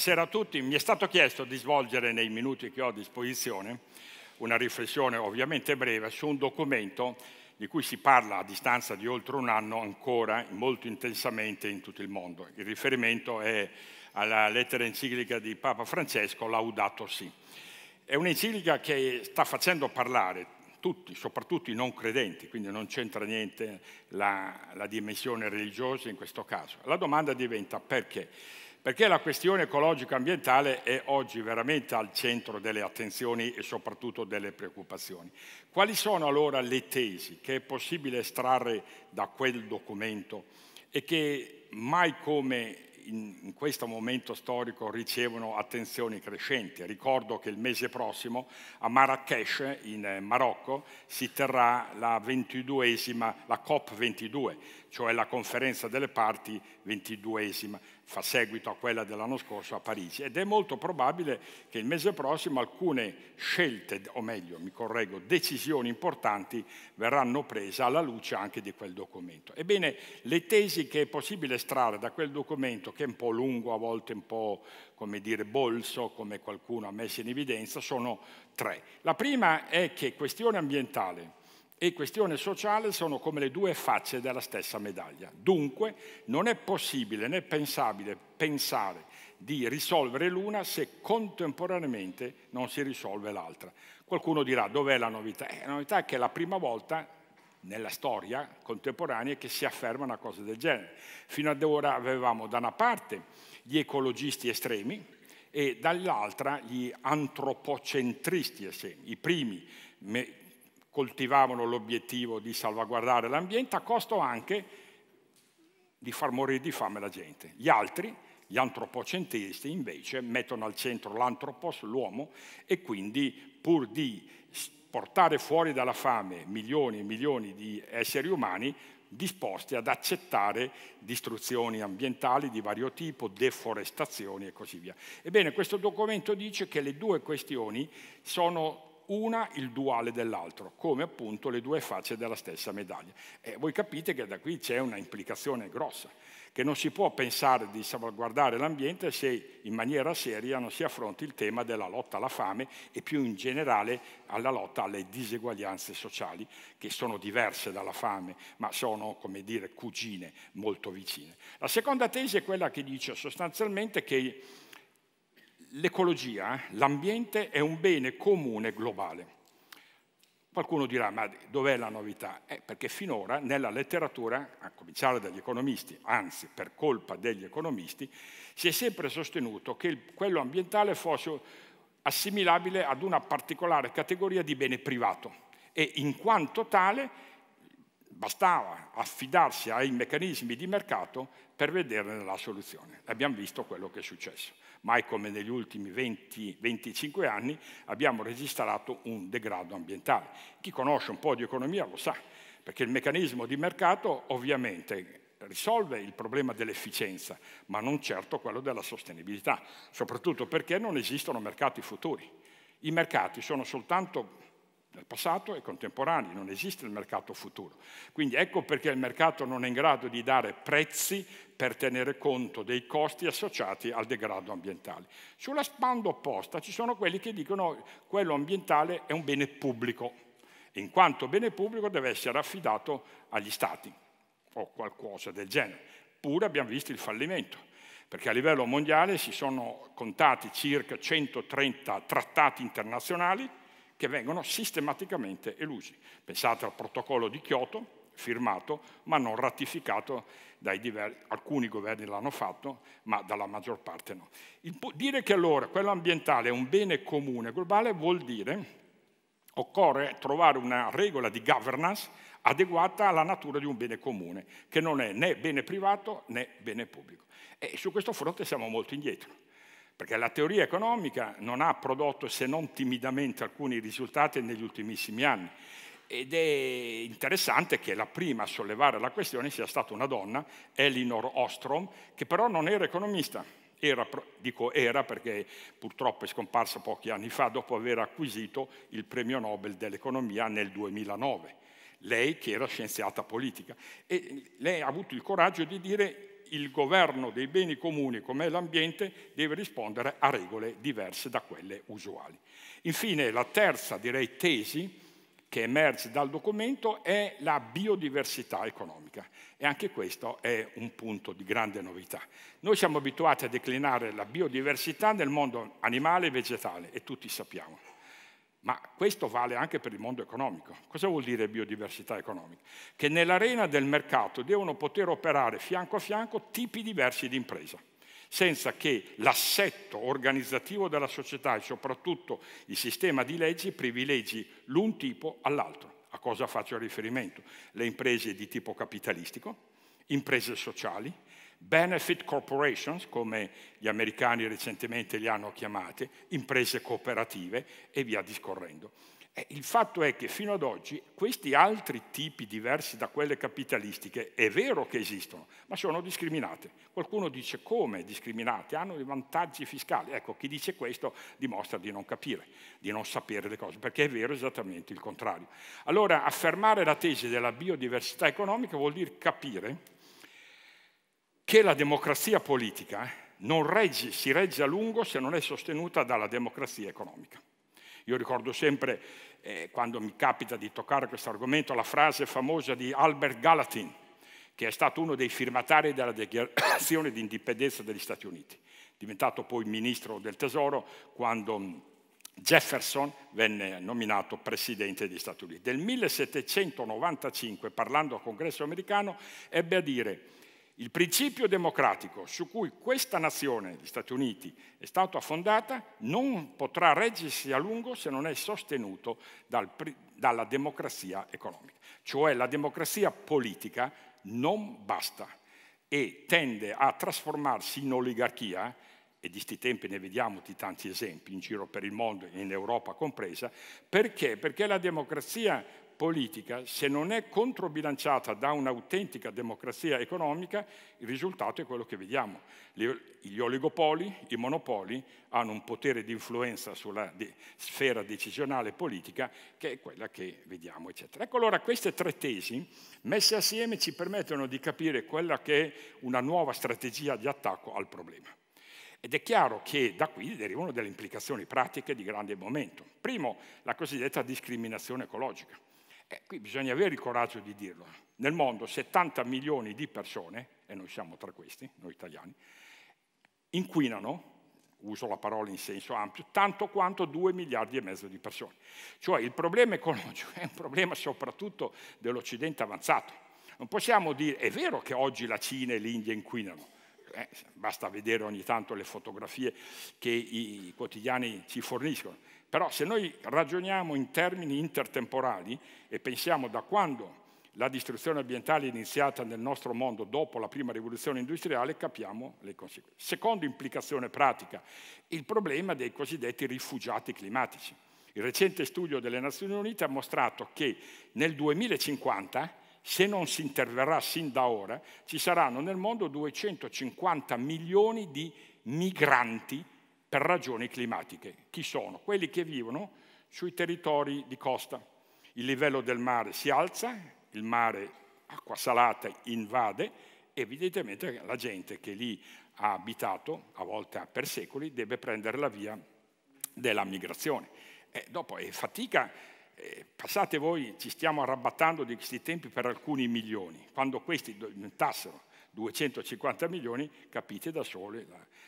Buonasera a tutti. Mi è stato chiesto di svolgere nei minuti che ho a disposizione una riflessione ovviamente breve su un documento di cui si parla a distanza di oltre un anno ancora molto intensamente in tutto il mondo. Il riferimento è alla lettera enciclica di Papa Francesco, Laudato Si. È un'enciclica che sta facendo parlare tutti, soprattutto i non credenti, quindi non c'entra niente la, la dimensione religiosa in questo caso. La domanda diventa perché? perché la questione ecologico-ambientale è oggi veramente al centro delle attenzioni e soprattutto delle preoccupazioni. Quali sono allora le tesi che è possibile estrarre da quel documento e che mai come in, questo momento storico ricevono attenzioni crescenti. Ricordo che il mese prossimo a Marrakesh, in eh, Marocco, si terrà la, la COP22, cioè la conferenza delle parti 22 fa seguito a quella dell'anno scorso a Parigi ed è molto probabile che il mese prossimo alcune scelte, o meglio, mi correggo, decisioni importanti verranno prese alla luce anche di quel documento. Ebbene, le tesi che è possibile estrarre da quel documento, che è un po' lungo, a volte un po' come dire bolso, come qualcuno ha messo in evidenza, sono tre. La prima è che questione ambientale, e questione sociale sono come le due facce della stessa medaglia. Dunque non è possibile né pensabile pensare di risolvere l'una se contemporaneamente non si risolve l'altra. Qualcuno dirà dov'è la novità? Eh, la novità è che è la prima volta nella storia contemporanea che si afferma una cosa del genere. Fino ad ora avevamo da una parte gli ecologisti estremi e dall'altra gli antropocentristi estremi, i primi coltivavano l'obiettivo di salvaguardare l'ambiente a costo anche di far morire di fame la gente. Gli altri, gli antropocentristi, invece, mettono al centro l'antropos, l'uomo, e quindi pur di portare fuori dalla fame milioni e milioni di esseri umani, disposti ad accettare distruzioni ambientali di vario tipo, deforestazioni e così via. Ebbene, questo documento dice che le due questioni sono una il duale dell'altro, come appunto le due facce della stessa medaglia. E voi capite che da qui c'è una implicazione grossa, che non si può pensare di salvaguardare l'ambiente se in maniera seria non si affronti il tema della lotta alla fame e più in generale alla lotta alle diseguaglianze sociali, che sono diverse dalla fame, ma sono, come dire, cugine molto vicine. La seconda tesi è quella che dice sostanzialmente che l'ecologia, eh, l'ambiente è un bene comune globale. Qualcuno dirà, ma dov'è la novità? Eh, perché finora nella letteratura, a cominciare dagli economisti, anzi per colpa degli economisti, si è sempre sostenuto che quello ambientale fosse assimilabile ad una particolare categoria di bene privato e in quanto tale Bastava affidarsi ai meccanismi di mercato per vederne la soluzione. Abbiamo visto quello che è successo. Mai come negli ultimi 20-25 anni abbiamo registrato un degrado ambientale. Chi conosce un po' di economia lo sa, perché il meccanismo di mercato ovviamente risolve il problema dell'efficienza, ma non certo quello della sostenibilità, soprattutto perché non esistono mercati futuri. I mercati sono soltanto del passato e contemporanei, non esiste il mercato futuro. Quindi ecco perché il mercato non è in grado di dare prezzi per tenere conto dei costi associati al degrado ambientale. Sulla spanda opposta ci sono quelli che dicono che quello ambientale è un bene pubblico, in quanto bene pubblico deve essere affidato agli Stati o qualcosa del genere. Pure abbiamo visto il fallimento perché a livello mondiale si sono contati circa 130 trattati internazionali che vengono sistematicamente elusi. Pensate al protocollo di Kyoto, firmato ma non ratificato dai diversi, alcuni governi l'hanno fatto, ma dalla maggior parte no. Il, dire che allora quello ambientale è un bene comune globale vuol dire occorre trovare una regola di governance adeguata alla natura di un bene comune, che non è né bene privato né bene pubblico. E su questo fronte siamo molto indietro perché la teoria economica non ha prodotto se non timidamente alcuni risultati negli ultimissimi anni. Ed è interessante che la prima a sollevare la questione sia stata una donna, Elinor Ostrom, che però non era economista. Era, dico era perché purtroppo è scomparsa pochi anni fa dopo aver acquisito il premio Nobel dell'economia nel 2009. Lei che era scienziata politica. E lei ha avuto il coraggio di dire il governo dei beni comuni come l'ambiente deve rispondere a regole diverse da quelle usuali. Infine la terza direi tesi che emerge dal documento è la biodiversità economica e anche questo è un punto di grande novità. Noi siamo abituati a declinare la biodiversità nel mondo animale e vegetale e tutti sappiamo ma questo vale anche per il mondo economico. Cosa vuol dire biodiversità economica? Che nell'arena del mercato devono poter operare fianco a fianco tipi diversi di impresa, senza che l'assetto organizzativo della società e soprattutto il sistema di leggi privilegi l'un tipo all'altro. A cosa faccio riferimento? Le imprese di tipo capitalistico, imprese sociali, benefit corporations, come gli americani recentemente li hanno chiamate, imprese cooperative e via discorrendo. E eh, il fatto è che fino ad oggi questi altri tipi diversi da quelle capitalistiche è vero che esistono, ma sono discriminate. Qualcuno dice come discriminate? Hanno dei vantaggi fiscali. Ecco, chi dice questo dimostra di non capire, di non sapere le cose, perché è vero esattamente il contrario. Allora affermare la tesi della biodiversità economica vuol dire capire che la democrazia politica eh, non regge, si regge a lungo se non è sostenuta dalla democrazia economica. Io ricordo sempre, eh, quando mi capita di toccare questo argomento, la frase famosa di Albert Gallatin, che è stato uno dei firmatari della dichiarazione di indipendenza degli Stati Uniti, diventato poi ministro del Tesoro quando mm, Jefferson venne nominato presidente degli Stati Uniti. Nel 1795, parlando al congresso americano, ebbe a dire il principio democratico su cui questa nazione, gli Stati Uniti, è stata fondata non potrà reggersi a lungo se non è sostenuto dal, dalla democrazia economica. Cioè la democrazia politica non basta e tende a trasformarsi in oligarchia e di sti tempi ne vediamo di tanti esempi in giro per il mondo, in Europa compresa, perché? Perché la democrazia politica, se non è controbilanciata da un'autentica democrazia economica, il risultato è quello che vediamo. Gli oligopoli, i monopoli hanno un potere di influenza sulla sfera decisionale politica che è quella che vediamo, eccetera. Ecco allora queste tre tesi messe assieme ci permettono di capire quella che è una nuova strategia di attacco al problema. Ed è chiaro che da qui derivano delle implicazioni pratiche di grande momento. Primo, la cosiddetta discriminazione ecologica. Eh, qui bisogna avere il coraggio di dirlo. Nel mondo 70 milioni di persone, e noi siamo tra questi, noi italiani, inquinano, uso la parola in senso ampio, tanto quanto 2 miliardi e mezzo di persone. Cioè il problema ecologico è un problema soprattutto dell'Occidente avanzato. Non possiamo dire, è vero che oggi la Cina e l'India inquinano, eh, basta vedere ogni tanto le fotografie che i quotidiani ci forniscono, però se noi ragioniamo in termini intertemporali e pensiamo da quando la distruzione ambientale è iniziata nel nostro mondo dopo la prima rivoluzione industriale, capiamo le conseguenze. Seconda implicazione pratica, il problema dei cosiddetti rifugiati climatici. Il recente studio delle Nazioni Unite ha mostrato che nel 2050 se non si interverrà sin da ora, ci saranno nel mondo 250 milioni di migranti per ragioni climatiche. Chi sono? Quelli che vivono sui territori di costa. Il livello del mare si alza, il mare acqua salata invade, evidentemente la gente che lì ha abitato, a volte per secoli, deve prendere la via della migrazione. E eh, dopo è fatica, eh, passate voi, ci stiamo arrabbattando di questi tempi per alcuni milioni, quando questi diventassero 250 milioni, capite da sole.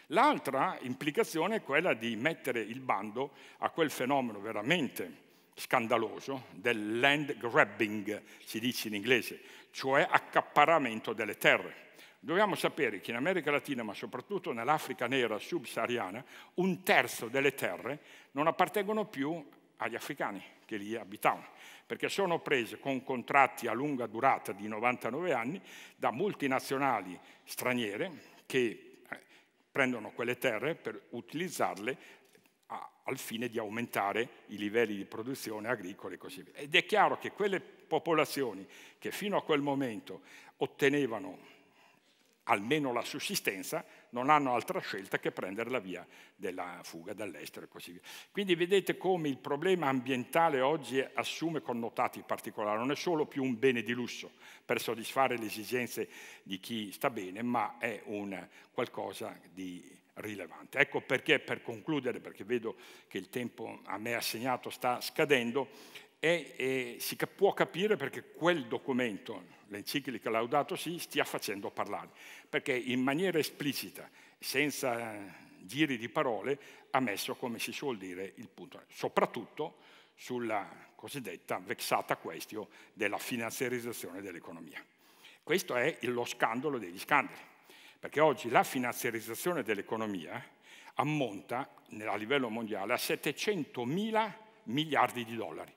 L'altra implicazione è quella di mettere il bando a quel fenomeno veramente scandaloso del land grabbing, si dice in inglese, cioè accapparamento delle terre. Dobbiamo sapere che in America Latina, ma soprattutto nell'Africa nera subsahariana, un terzo delle terre non appartengono più agli africani che li abitavano, perché sono prese con contratti a lunga durata di 99 anni da multinazionali straniere che eh, prendono quelle terre per utilizzarle a, al fine di aumentare i livelli di produzione agricola e così via. Ed è chiaro che quelle popolazioni che fino a quel momento ottenevano almeno la sussistenza, non hanno altra scelta che prendere la via della fuga dall'estero e così via. Quindi vedete come il problema ambientale oggi assume connotati particolari, non è solo più un bene di lusso per soddisfare le esigenze di chi sta bene, ma è un qualcosa di rilevante. Ecco perché, per concludere, perché vedo che il tempo a me assegnato sta scadendo, e, è, si può capire perché quel documento l'enciclica Laudato Si stia facendo parlare, perché in maniera esplicita, senza giri di parole, ha messo, come si suol dire, il punto, soprattutto sulla cosiddetta vexata question della finanziarizzazione dell'economia. Questo è lo scandalo degli scandali, perché oggi la finanziarizzazione dell'economia ammonta a livello mondiale a 700 mila miliardi di dollari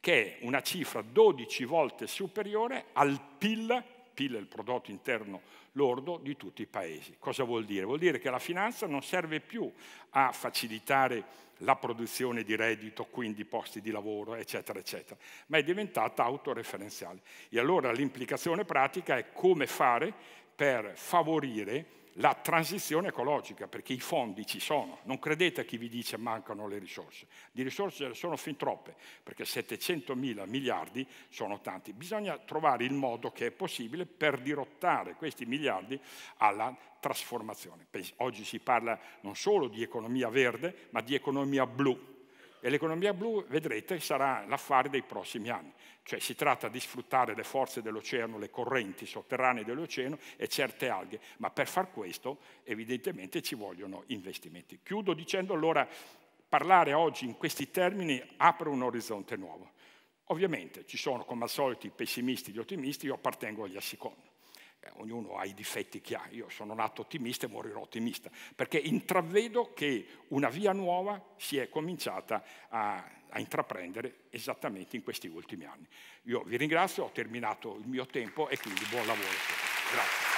che è una cifra 12 volte superiore al PIL, PIL è il prodotto interno lordo di tutti i paesi. Cosa vuol dire? Vuol dire che la finanza non serve più a facilitare la produzione di reddito, quindi posti di lavoro, eccetera, eccetera, ma è diventata autoreferenziale. E allora l'implicazione pratica è come fare per favorire la transizione ecologica, perché i fondi ci sono. Non credete a chi vi dice mancano le risorse. Di risorse ce ne sono fin troppe, perché 700 mila miliardi sono tanti. Bisogna trovare il modo che è possibile per dirottare questi miliardi alla trasformazione. Oggi si parla non solo di economia verde, ma di economia blu e l'economia blu, vedrete, sarà l'affare dei prossimi anni. Cioè si tratta di sfruttare le forze dell'oceano, le correnti sotterranee dell'oceano e certe alghe, ma per far questo evidentemente ci vogliono investimenti. Chiudo dicendo allora, parlare oggi in questi termini apre un orizzonte nuovo. Ovviamente ci sono come al solito i pessimisti e gli ottimisti, io appartengo agli assicondi. Eh, ognuno ha i difetti che ha, io sono nato ottimista e morirò ottimista, perché intravedo che una via nuova si è cominciata a, a intraprendere esattamente in questi ultimi anni. Io vi ringrazio, ho terminato il mio tempo e quindi buon lavoro. Grazie.